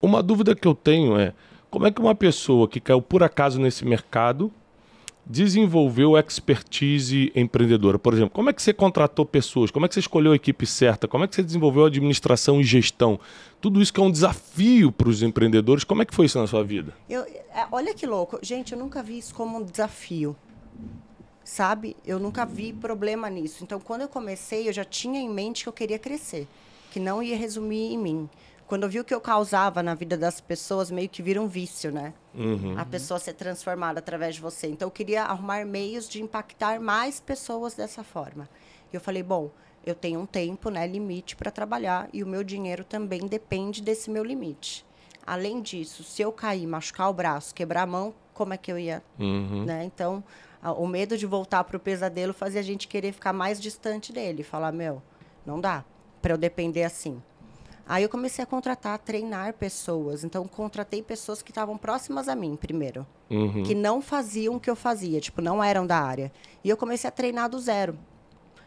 Uma dúvida que eu tenho é como é que uma pessoa que caiu por acaso nesse mercado desenvolveu expertise empreendedora? Por exemplo, como é que você contratou pessoas? Como é que você escolheu a equipe certa? Como é que você desenvolveu administração e gestão? Tudo isso que é um desafio para os empreendedores. Como é que foi isso na sua vida? Eu, é, olha que louco. Gente, eu nunca vi isso como um desafio. Sabe? Eu nunca vi problema nisso. Então, quando eu comecei, eu já tinha em mente que eu queria crescer, que não ia resumir em mim quando viu que eu causava na vida das pessoas, meio que vira um vício, né? Uhum. A pessoa ser transformada através de você. Então, eu queria arrumar meios de impactar mais pessoas dessa forma. E eu falei, bom, eu tenho um tempo, né, limite para trabalhar e o meu dinheiro também depende desse meu limite. Além disso, se eu cair, machucar o braço, quebrar a mão, como é que eu ia? Uhum. Né? Então, a, o medo de voltar para o pesadelo fazia a gente querer ficar mais distante dele, falar meu, não dá para eu depender assim. Aí eu comecei a contratar, a treinar pessoas. Então, contratei pessoas que estavam próximas a mim, primeiro. Uhum. Que não faziam o que eu fazia, tipo, não eram da área. E eu comecei a treinar do zero.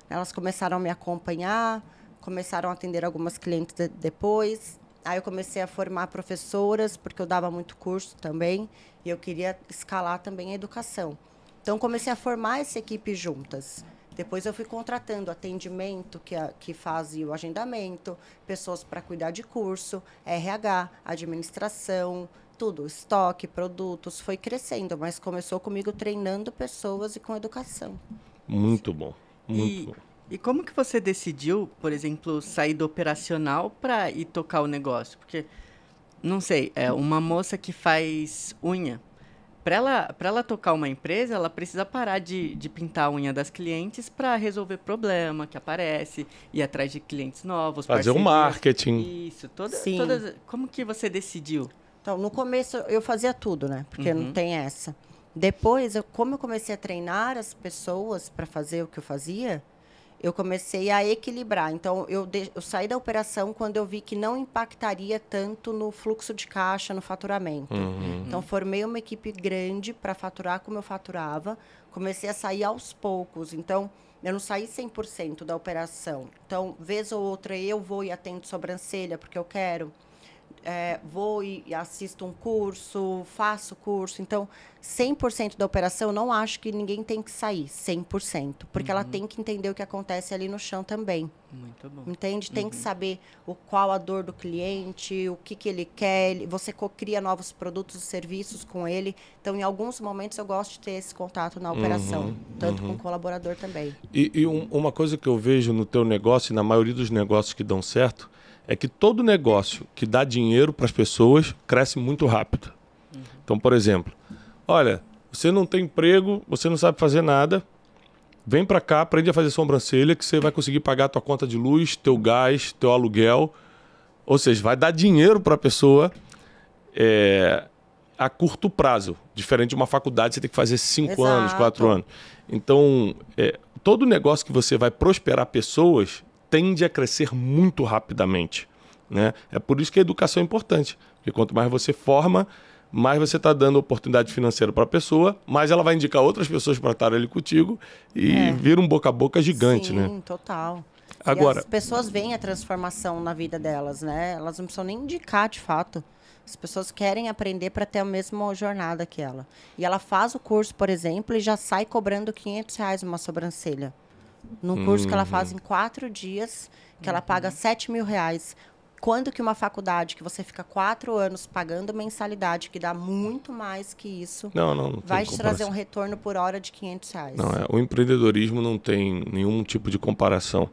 Elas começaram a me acompanhar, começaram a atender algumas clientes de depois. Aí eu comecei a formar professoras, porque eu dava muito curso também. E eu queria escalar também a educação. Então, comecei a formar essa equipe juntas. Depois eu fui contratando atendimento que, que fazia o agendamento, pessoas para cuidar de curso, RH, administração, tudo, estoque, produtos, foi crescendo, mas começou comigo treinando pessoas e com educação. Muito bom, muito e, bom. E como que você decidiu, por exemplo, sair do operacional para ir tocar o negócio? Porque, não sei, é uma moça que faz unha, para ela, para ela tocar uma empresa, ela precisa parar de, de pintar a unha das clientes para resolver problema que aparece, ir atrás de clientes novos. Fazer o um marketing. Isso, toda, Sim. Todas, como que você decidiu? Então, no começo eu fazia tudo, né? Porque uhum. não tem essa. Depois, eu, como eu comecei a treinar as pessoas para fazer o que eu fazia, eu comecei a equilibrar. Então, eu, de... eu saí da operação quando eu vi que não impactaria tanto no fluxo de caixa, no faturamento. Uhum. Então, formei uma equipe grande para faturar como eu faturava. Comecei a sair aos poucos. Então, eu não saí 100% da operação. Então, vez ou outra, eu vou e atendo sobrancelha, porque eu quero é, vou e assisto um curso, faço curso. Então, 100% da operação, não acho que ninguém tem que sair 100%, porque uhum. ela tem que entender o que acontece ali no chão também. Muito bom. Entende? Tem uhum. que saber o qual a dor do cliente, o que, que ele quer. Você cria novos produtos e serviços com ele. Então, em alguns momentos, eu gosto de ter esse contato na operação, uhum. tanto com uhum. o colaborador também. E, e um, uma coisa que eu vejo no teu negócio e na maioria dos negócios que dão certo é que todo negócio que dá dinheiro para as pessoas cresce muito rápido. Uhum. Então, por exemplo, olha, você não tem emprego, você não sabe fazer nada, vem para cá, aprende a fazer sobrancelha que você vai conseguir pagar a tua conta de luz, teu gás, teu aluguel. Ou seja, vai dar dinheiro para a pessoa é, a curto prazo. Diferente de uma faculdade, você tem que fazer cinco Exato. anos, quatro anos. Então, é, todo negócio que você vai prosperar pessoas tende a crescer muito rapidamente. Né? É por isso que a educação é importante, porque quanto mais você forma, mais você está dando oportunidade financeira para a pessoa, mais ela vai indicar outras pessoas para estar ali contigo e é. vira um boca a boca gigante, né? Sim, né? total. Agora, e as pessoas veem a transformação na vida delas, né? Elas não precisam nem indicar de fato. As pessoas querem aprender para ter a mesma jornada que ela. E ela faz o curso, por exemplo, e já sai cobrando 500 reais uma sobrancelha num curso uhum. que ela uhum. faz em quatro dias, que ela paga 7 uhum. mil reais. Quando que uma faculdade que você fica quatro anos pagando mensalidade, que dá muito mais que isso, não, não, não vai te trazer um retorno por hora de 500 reais? Não, é, o empreendedorismo não tem nenhum tipo de comparação.